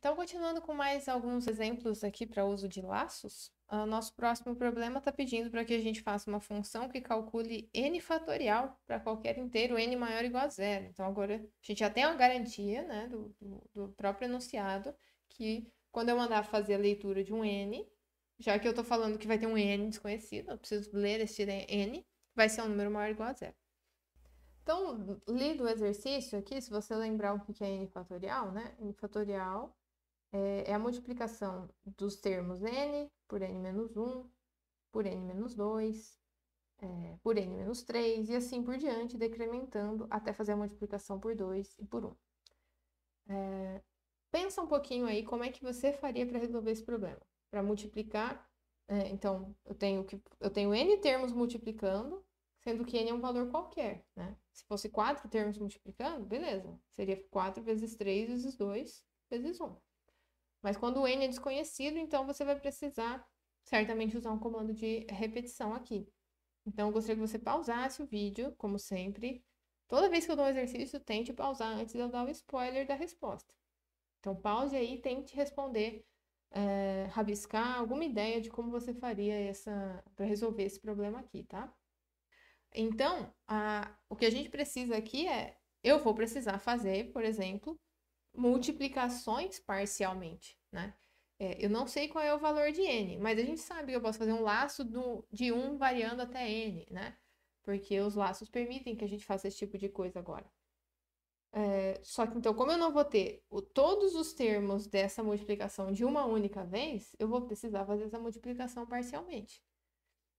Então, continuando com mais alguns exemplos aqui para uso de laços, ah, nosso próximo problema está pedindo para que a gente faça uma função que calcule n fatorial para qualquer inteiro n maior ou igual a zero. Então, agora a gente já tem uma garantia né, do, do, do próprio enunciado que quando eu mandar fazer a leitura de um n, já que eu estou falando que vai ter um n desconhecido, eu preciso ler este n, vai ser um número maior ou igual a zero. Então, lido o exercício aqui, se você lembrar o que é n fatorial, né? n fatorial é, é, a multiplicação dos termos n por n menos 1, por n menos 2, é, por n menos 3 e assim por diante, decrementando até fazer a multiplicação por 2 e por 1. É, pensa um pouquinho aí como é que você faria para resolver esse problema. Para multiplicar, é, então eu tenho, que, eu tenho n termos multiplicando, sendo que n é um valor qualquer, né? Se fosse 4 termos multiplicando, beleza, seria 4 vezes 3 vezes 2 vezes 1. Mas quando o n é desconhecido, então você vai precisar certamente usar um comando de repetição aqui. Então, eu gostaria que você pausasse o vídeo, como sempre. Toda vez que eu dou um exercício, tente pausar antes de eu dar o spoiler da resposta. Então, pause aí e tente responder, é, rabiscar alguma ideia de como você faria essa para resolver esse problema aqui, tá? Então, a, o que a gente precisa aqui é, eu vou precisar fazer, por exemplo, multiplicações parcialmente, né? É, eu não sei qual é o valor de n, mas a gente sabe que eu posso fazer um laço do, de 1 variando até n, né? Porque os laços permitem que a gente faça esse tipo de coisa agora. É, só que então, como eu não vou ter o, todos os termos dessa multiplicação de uma única vez, eu vou precisar fazer essa multiplicação parcialmente.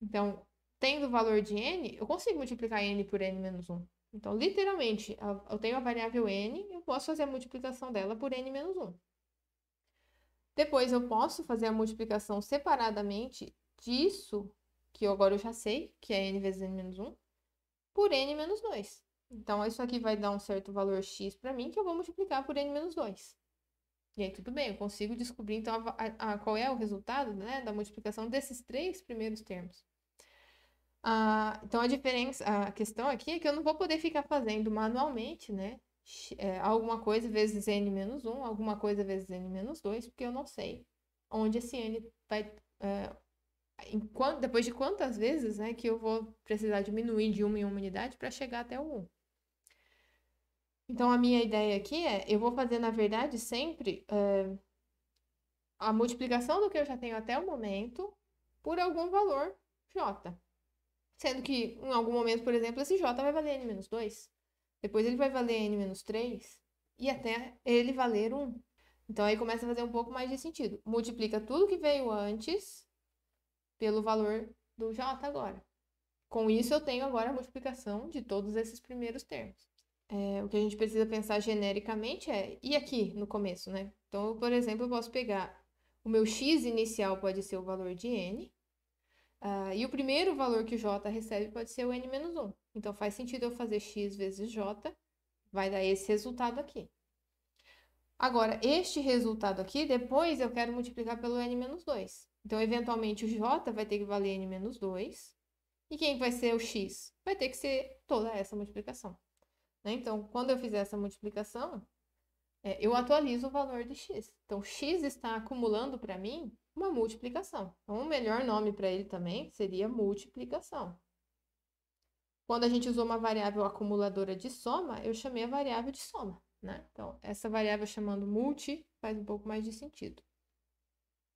Então, tendo o valor de n, eu consigo multiplicar n por n menos 1. Então, literalmente, eu tenho a variável n, eu posso fazer a multiplicação dela por n menos 1. Depois, eu posso fazer a multiplicação separadamente disso, que agora eu já sei, que é n vezes n menos 1, por n menos 2. Então, isso aqui vai dar um certo valor x para mim, que eu vou multiplicar por n menos 2. E aí, tudo bem, eu consigo descobrir, então, a, a, qual é o resultado né, da multiplicação desses três primeiros termos. Ah, então a diferença, a questão aqui é que eu não vou poder ficar fazendo manualmente, né? É, alguma coisa vezes n menos 1, alguma coisa vezes n menos 2, porque eu não sei onde esse n vai. É, quant, depois de quantas vezes né, que eu vou precisar diminuir de uma em uma unidade para chegar até o 1. Então, a minha ideia aqui é: eu vou fazer, na verdade, sempre é, a multiplicação do que eu já tenho até o momento por algum valor J. Sendo que em algum momento, por exemplo, esse J vai valer N-2. Depois ele vai valer N-3 e até ele valer 1. Então aí começa a fazer um pouco mais de sentido. Multiplica tudo que veio antes pelo valor do J agora. Com isso eu tenho agora a multiplicação de todos esses primeiros termos. É, o que a gente precisa pensar genericamente é, e aqui no começo, né? Então, por exemplo, eu posso pegar o meu x inicial pode ser o valor de n, Uh, e o primeiro valor que o J recebe pode ser o N menos 1. Então, faz sentido eu fazer X vezes J, vai dar esse resultado aqui. Agora, este resultado aqui, depois eu quero multiplicar pelo N menos 2. Então, eventualmente, o J vai ter que valer N menos 2. E quem vai ser o X? Vai ter que ser toda essa multiplicação. Né? Então, quando eu fizer essa multiplicação, é, eu atualizo o valor de x. Então, x está acumulando para mim uma multiplicação. Então, o melhor nome para ele também seria multiplicação. Quando a gente usou uma variável acumuladora de soma, eu chamei a variável de soma. Né? Então, essa variável chamando multi faz um pouco mais de sentido.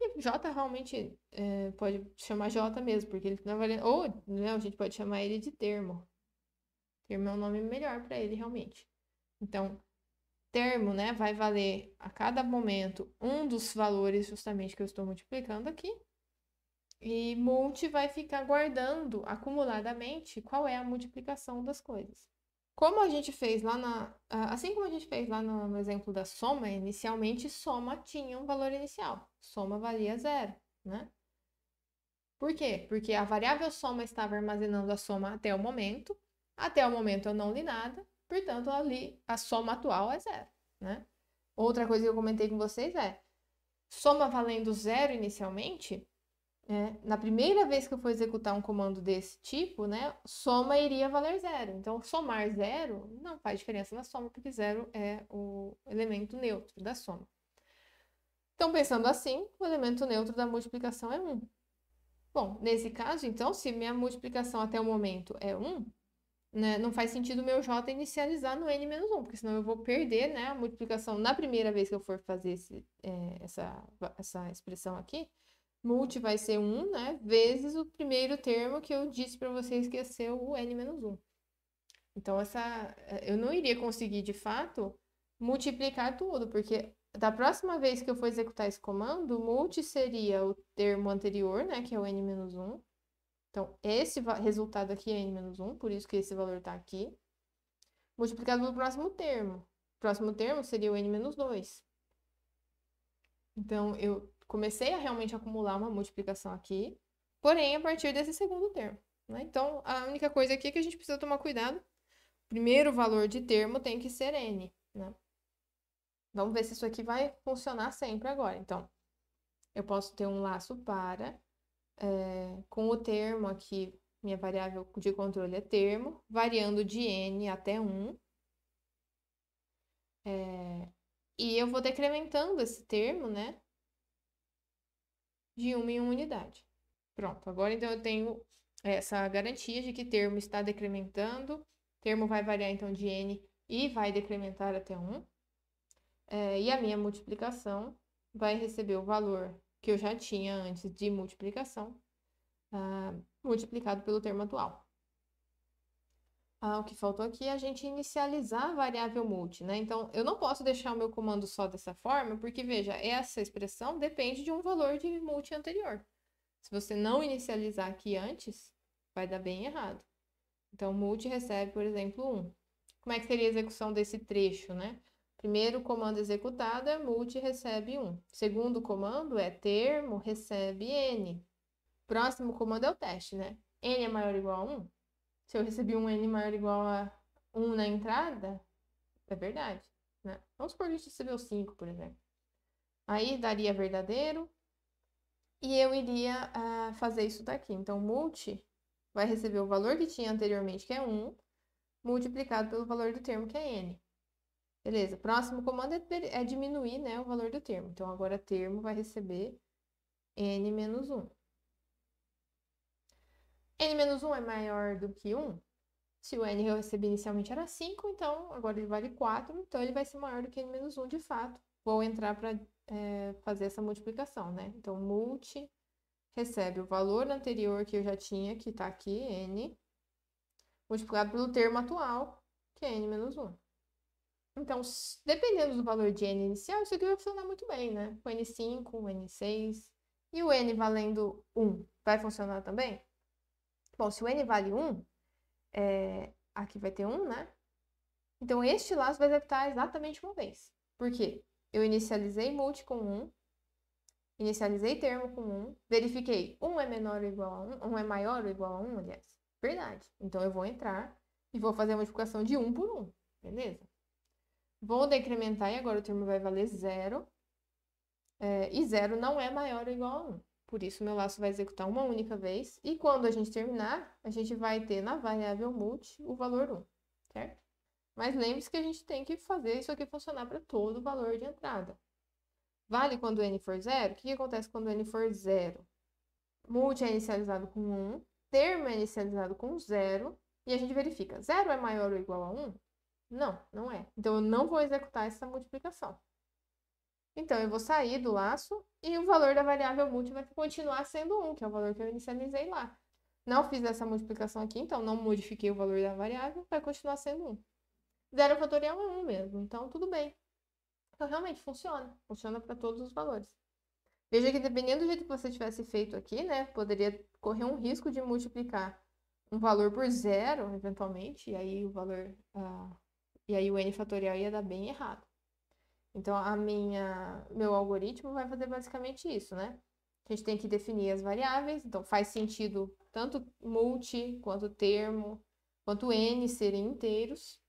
E J realmente é, pode chamar J mesmo, porque ele na variável. Ou né, a gente pode chamar ele de termo. Termo é um nome melhor para ele realmente. Então, termo, né, vai valer a cada momento um dos valores justamente que eu estou multiplicando aqui. E multi vai ficar guardando acumuladamente qual é a multiplicação das coisas. Como a gente fez lá na. Assim como a gente fez lá no, exemplo da soma, inicialmente soma tinha um valor inicial. Soma valia zero, né? Por quê? Porque a variável soma estava armazenando a soma até o momento. Até o momento eu não li nada. Portanto, ali a soma atual é zero, né? Outra coisa que eu comentei com vocês é, soma valendo zero inicialmente, né? na primeira vez que eu for executar um comando desse tipo, né, soma iria valer zero. Então, somar zero não faz diferença na soma, porque zero é o elemento neutro da soma. Então, pensando assim, o elemento neutro da multiplicação é 1. Bom, nesse caso, então, se minha multiplicação até o momento é 1, né, não faz sentido o meu J inicializar no N-1, porque senão eu vou perder né, a multiplicação na primeira vez que eu for fazer esse, é, essa, essa expressão aqui. Multi vai ser 1, né? Vezes o primeiro termo que eu disse para vocês que ia ser o N-1. Então, essa, eu não iria conseguir, de fato, multiplicar tudo, porque da próxima vez que eu for executar esse comando, multi seria o termo anterior, né? Que é o N-1, então, esse resultado aqui é n menos 1, por isso que esse valor está aqui, multiplicado pelo próximo termo. O próximo termo seria o n menos 2. Então, eu comecei a realmente acumular uma multiplicação aqui, porém, a partir desse segundo termo. Né? Então, a única coisa aqui é que a gente precisa tomar cuidado, o primeiro valor de termo tem que ser n. Né? Vamos ver se isso aqui vai funcionar sempre agora. Então, eu posso ter um laço para é, com o termo aqui, minha variável de controle é termo, variando de n até 1. É, e eu vou decrementando esse termo, né? De uma em uma unidade. Pronto, agora então eu tenho essa garantia de que termo está decrementando, termo vai variar então de n e vai decrementar até 1. É, e a minha multiplicação vai receber o valor que eu já tinha antes de multiplicação, uh, multiplicado pelo termo atual. Ah, o que faltou aqui é a gente inicializar a variável multi, né? Então, eu não posso deixar o meu comando só dessa forma, porque, veja, essa expressão depende de um valor de multi anterior. Se você não inicializar aqui antes, vai dar bem errado. Então, multi recebe, por exemplo, 1. Como é que seria a execução desse trecho, né? Primeiro comando executado é multi recebe 1. Segundo comando é termo recebe n. Próximo comando é o teste, né? n é maior ou igual a 1? Se eu recebi um n maior ou igual a 1 na entrada, é verdade, né? Vamos supor que a gente recebeu 5, por exemplo. Aí daria verdadeiro e eu iria uh, fazer isso daqui. Então, multi vai receber o valor que tinha anteriormente, que é 1, multiplicado pelo valor do termo, que é n. Beleza, próximo comando é, é diminuir né, o valor do termo. Então, agora termo vai receber n menos 1. n menos 1 é maior do que 1? Se o n que eu recebi inicialmente era 5, então agora ele vale 4, então ele vai ser maior do que n menos 1 de fato. Vou entrar para é, fazer essa multiplicação, né? Então, multi recebe o valor anterior que eu já tinha, que está aqui, n, multiplicado pelo termo atual, que é n menos 1. Então, dependendo do valor de N inicial, isso aqui vai funcionar muito bem, né? O N5, o N6. E o N valendo 1 vai funcionar também? Bom, se o N vale 1, é... aqui vai ter 1, né? Então, este laço vai adaptar exatamente uma vez. Por quê? Eu inicializei multi com 1, inicializei termo com 1, verifiquei 1 é menor ou igual a 1, 1 é maior ou igual a 1, aliás. Verdade. Então, eu vou entrar e vou fazer a multiplicação de 1 por 1, beleza? Vou decrementar e agora o termo vai valer zero. É, e zero não é maior ou igual a 1. Um. Por isso, meu laço vai executar uma única vez. E quando a gente terminar, a gente vai ter na variável multi o valor 1, certo? Mas lembre-se que a gente tem que fazer isso aqui funcionar para todo o valor de entrada. Vale quando n for zero? O que, que acontece quando n for zero? Multi é inicializado com 1, termo é inicializado com zero, e a gente verifica, zero é maior ou igual a 1? Não, não é. Então, eu não vou executar essa multiplicação. Então, eu vou sair do laço e o valor da variável multi vai continuar sendo 1, que é o valor que eu inicializei lá. Não fiz essa multiplicação aqui, então não modifiquei o valor da variável, vai continuar sendo 1. 0 fatorial é 1 mesmo, então tudo bem. Então, realmente funciona. Funciona para todos os valores. Veja que dependendo do jeito que você tivesse feito aqui, né, poderia correr um risco de multiplicar um valor por zero, eventualmente, e aí o valor... Ah, e aí o n fatorial ia dar bem errado. Então a minha meu algoritmo vai fazer basicamente isso, né? A gente tem que definir as variáveis, então faz sentido tanto multi quanto termo, quanto n serem inteiros.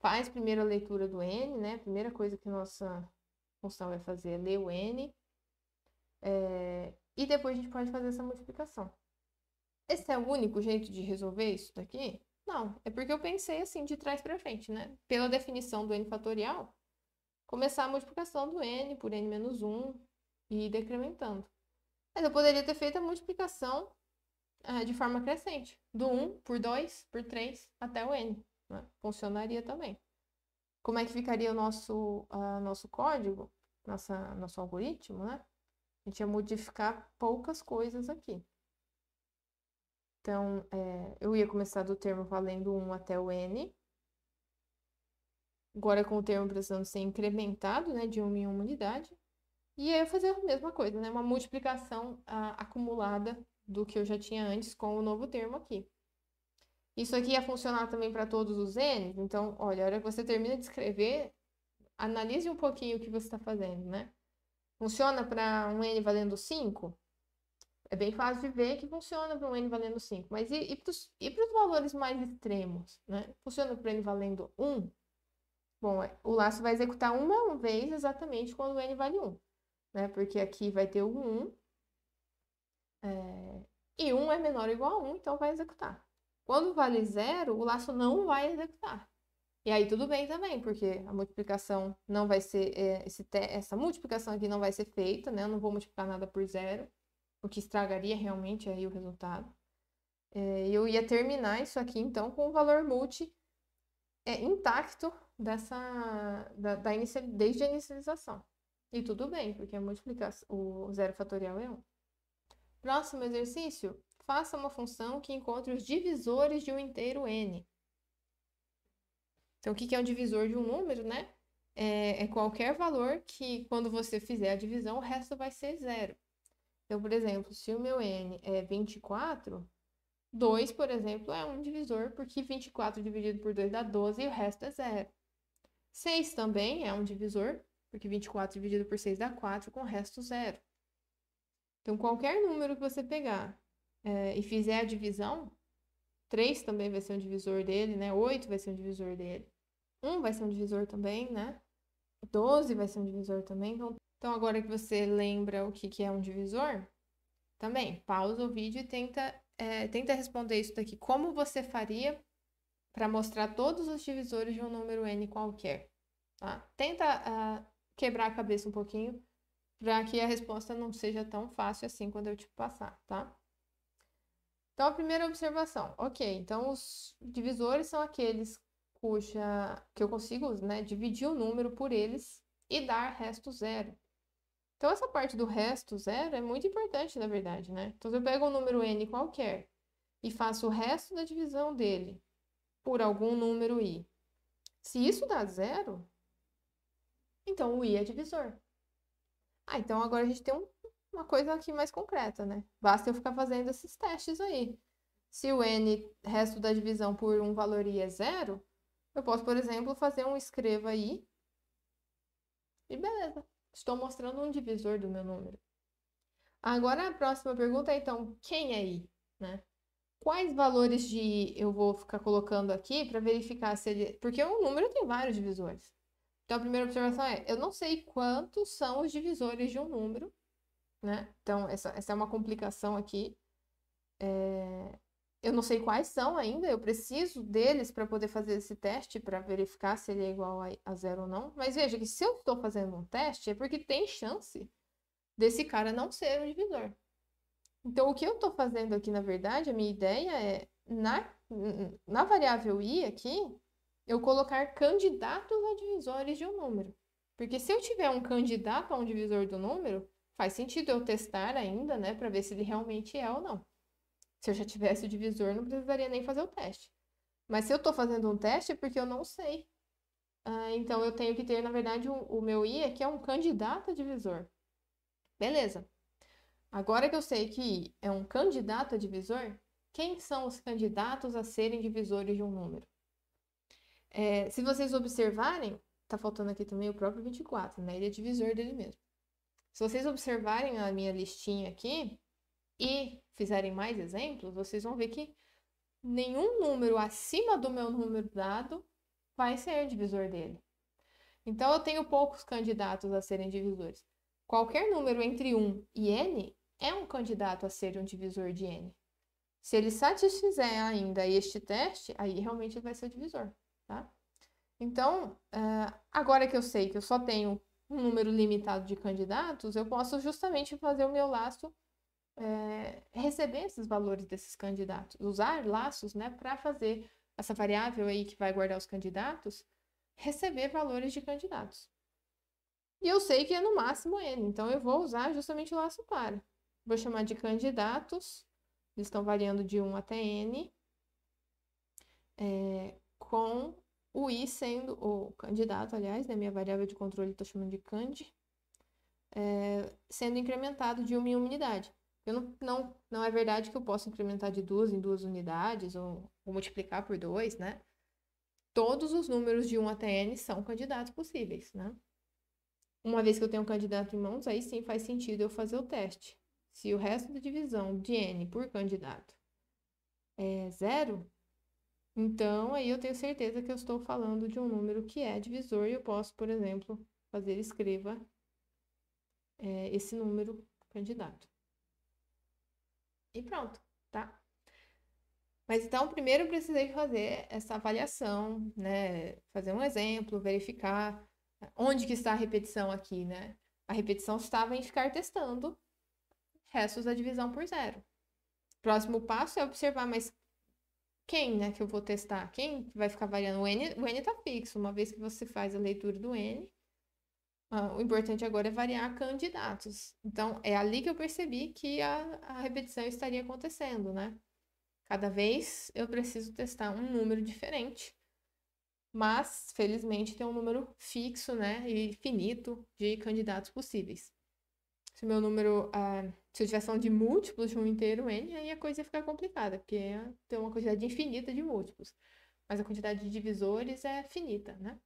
Faz primeiro a leitura do n, né? A primeira coisa que nossa função vai é fazer é ler o n. É... E depois a gente pode fazer essa multiplicação. Esse é o único jeito de resolver isso daqui? Não, é porque eu pensei assim, de trás para frente, né? Pela definição do n fatorial, começar a multiplicação do n por n menos 1 e ir decrementando. Mas eu poderia ter feito a multiplicação eh, de forma crescente, do 1 por 2 por 3 até o n. Né? Funcionaria também. Como é que ficaria o nosso, ah, nosso código, nossa, nosso algoritmo, né? A gente ia modificar poucas coisas aqui. Então, é, eu ia começar do termo valendo 1 até o n. Agora, com o termo precisando ser incrementado, né, de 1 em 1 unidade. E aí, eu fazer a mesma coisa, né, uma multiplicação a, acumulada do que eu já tinha antes com o novo termo aqui. Isso aqui ia funcionar também para todos os n. Então, olha, a hora que você termina de escrever, analise um pouquinho o que você está fazendo, né? Funciona para um n valendo 5? É bem fácil de ver que funciona para um N valendo 5. Mas e, e para os valores mais extremos? Né? Funciona para o N valendo 1? Bom, é, o laço vai executar uma vez exatamente quando o N vale 1. Né? Porque aqui vai ter o 1. É... E 1 é menor ou igual a 1, então vai executar. Quando vale 0, o laço não vai executar. E aí tudo bem também, porque a multiplicação não vai ser... É, esse, essa multiplicação aqui não vai ser feita, né? Eu não vou multiplicar nada por zero o que estragaria realmente aí o resultado. É, eu ia terminar isso aqui então com o valor multi é, intacto dessa da, da inicial, desde a inicialização. E tudo bem, porque a multiplicação, o zero fatorial é 1. Próximo exercício, faça uma função que encontre os divisores de um inteiro n. Então, o que é um divisor de um número, né? É, é qualquer valor que, quando você fizer a divisão, o resto vai ser zero. Então, por exemplo, se o meu N é 24, 2, por exemplo, é um divisor, porque 24 dividido por 2 dá 12 e o resto é zero. 6 também é um divisor, porque 24 dividido por 6 dá 4, com o resto zero. Então, qualquer número que você pegar é, e fizer a divisão, 3 também vai ser um divisor dele, né? 8 vai ser um divisor dele. 1 vai ser um divisor também, né? 12 vai ser um divisor também. Então, então, agora que você lembra o que, que é um divisor, também pausa o vídeo e tenta, é, tenta responder isso daqui. Como você faria para mostrar todos os divisores de um número n qualquer? Tá? Tenta uh, quebrar a cabeça um pouquinho para que a resposta não seja tão fácil assim quando eu te passar, tá? Então, a primeira observação. Ok, então os divisores são aqueles cuja que eu consigo né, dividir o número por eles e dar resto zero. Então, essa parte do resto zero é muito importante, na verdade, né? Então, se eu pego um número n qualquer e faço o resto da divisão dele por algum número i, se isso dá zero, então o i é divisor. Ah, então agora a gente tem um, uma coisa aqui mais concreta, né? Basta eu ficar fazendo esses testes aí. Se o n resto da divisão por um valor i é zero, eu posso, por exemplo, fazer um escreva i e beleza. Estou mostrando um divisor do meu número. Agora a próxima pergunta é então, quem aí? É né? Quais valores de eu vou ficar colocando aqui para verificar se ele. Porque um número tem vários divisores. Então a primeira observação é: eu não sei quantos são os divisores de um número. Né? Então, essa, essa é uma complicação aqui. É eu não sei quais são ainda, eu preciso deles para poder fazer esse teste para verificar se ele é igual a, a zero ou não. Mas veja que se eu estou fazendo um teste é porque tem chance desse cara não ser um divisor. Então, o que eu estou fazendo aqui, na verdade, a minha ideia é, na, na variável i aqui, eu colocar candidatos a divisores de um número. Porque se eu tiver um candidato a um divisor do número, faz sentido eu testar ainda, né, para ver se ele realmente é ou não. Se eu já tivesse o divisor, não precisaria nem fazer o teste. Mas se eu estou fazendo um teste, é porque eu não sei. Ah, então, eu tenho que ter, na verdade, um, o meu I aqui é, é um candidato a divisor. Beleza. Agora que eu sei que I é um candidato a divisor, quem são os candidatos a serem divisores de um número? É, se vocês observarem, está faltando aqui também o próprio 24, né? Ele é divisor dele mesmo. Se vocês observarem a minha listinha aqui, e fizerem mais exemplos, vocês vão ver que nenhum número acima do meu número dado vai ser divisor dele. Então, eu tenho poucos candidatos a serem divisores. Qualquer número entre 1 e n é um candidato a ser um divisor de n. Se ele satisfizer ainda este teste, aí realmente ele vai ser divisor, tá? Então, eh, agora que eu sei que eu só tenho um número limitado de candidatos, eu posso justamente fazer o meu laço é, receber esses valores desses candidatos, usar laços né, para fazer essa variável aí que vai guardar os candidatos, receber valores de candidatos. E eu sei que é no máximo N, então eu vou usar justamente o laço para. Vou chamar de candidatos, eles estão variando de 1 até N, é, com o I sendo o candidato, aliás, né, minha variável de controle estou chamando de cand, é, eh, sendo incrementado de 1 em uma unidade. Eu não, não, não é verdade que eu posso incrementar de duas em duas unidades ou, ou multiplicar por dois, né? Todos os números de 1 até n são candidatos possíveis, né? Uma vez que eu tenho um candidato em mãos, aí sim faz sentido eu fazer o teste. Se o resto da divisão de n por candidato é zero, então aí eu tenho certeza que eu estou falando de um número que é divisor e eu posso, por exemplo, fazer escreva é, esse número candidato. E pronto, tá? Mas então, primeiro eu precisei fazer essa avaliação, né? Fazer um exemplo, verificar onde que está a repetição aqui, né? A repetição estava em ficar testando restos da divisão por zero. Próximo passo é observar, mas quem, né, que eu vou testar? Quem vai ficar variando? O N, o N tá fixo, uma vez que você faz a leitura do N, ah, o importante agora é variar candidatos. Então, é ali que eu percebi que a, a repetição estaria acontecendo, né? Cada vez eu preciso testar um número diferente. Mas, felizmente, tem um número fixo, né? E finito de candidatos possíveis. Se o meu número. Ah, se eu tivesse um de múltiplos de um inteiro n, aí a coisa ia ficar complicada, porque é, tem uma quantidade infinita de múltiplos. Mas a quantidade de divisores é finita, né?